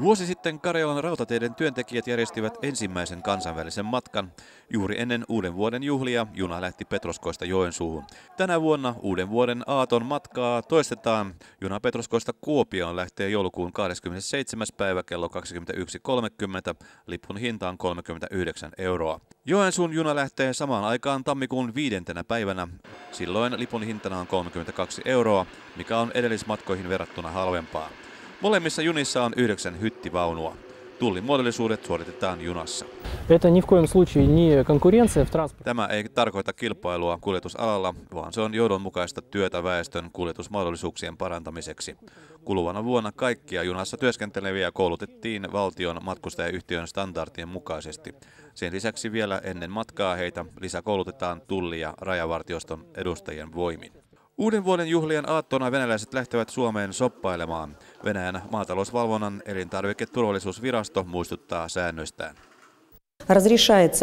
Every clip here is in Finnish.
Vuosi sitten Karjalan rautateiden työntekijät järjestivät ensimmäisen kansainvälisen matkan. Juuri ennen uuden vuoden juhlia juna lähti Petroskoista Joensuuhun. Tänä vuonna uuden vuoden aaton matkaa toistetaan. Juna Petroskoista Kuopioon lähtee joulukuun 27. päivä kello 21.30. Lipun hinta on 39 euroa. Joensuun juna lähtee samaan aikaan tammikuun viidentenä päivänä. Silloin lipun hintana on 32 euroa, mikä on edellismatkoihin verrattuna halvempaa. Molemmissa junissa on yhdeksän hyttivaunua. muodollisuudet suoritetaan junassa. Tämä ei tarkoita kilpailua kuljetusalalla, vaan se on johdonmukaista työtä väestön kuljetusmahdollisuuksien parantamiseksi. Kuluvana vuonna kaikkia junassa työskenteleviä koulutettiin valtion matkustajayhtiön standardien mukaisesti. Sen lisäksi vielä ennen matkaa heitä lisäkoulutetaan tulli- ja rajavartioston edustajien voimin. Uuden vuoden juhlien aattona venäläiset lähtevät Suomeen soppailemaan. Venäjän maatalousvalvonnan elintarviketurvallisuusvirasto muistuttaa säännöistään. Э,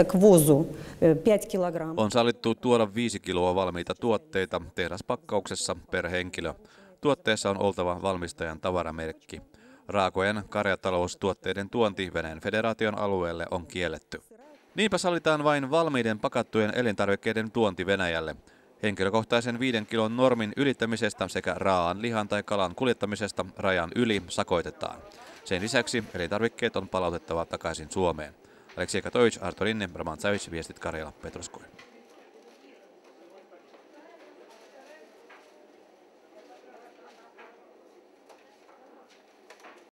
on sallittu tuoda 5 kiloa valmiita tuotteita tehdaspakkauksessa per henkilö. Tuotteessa on oltava valmistajan tavaramerkki. Raakojen karjataloustuotteiden tuonti Venäjän federaation alueelle on kielletty. Niinpä sallitaan vain valmiiden pakattujen elintarvikkeiden tuonti Venäjälle – Henkilökohtaisen viiden kilon normin ylittämisestä sekä raaan lihan tai kalan kuljettamisesta rajan yli sakoitetaan. Sen lisäksi elintarvikkeet on palautettava takaisin Suomeen. Aleksi Katoic, Arto Rinne, Roman Savic, Viestit Karjala, Petroskoi.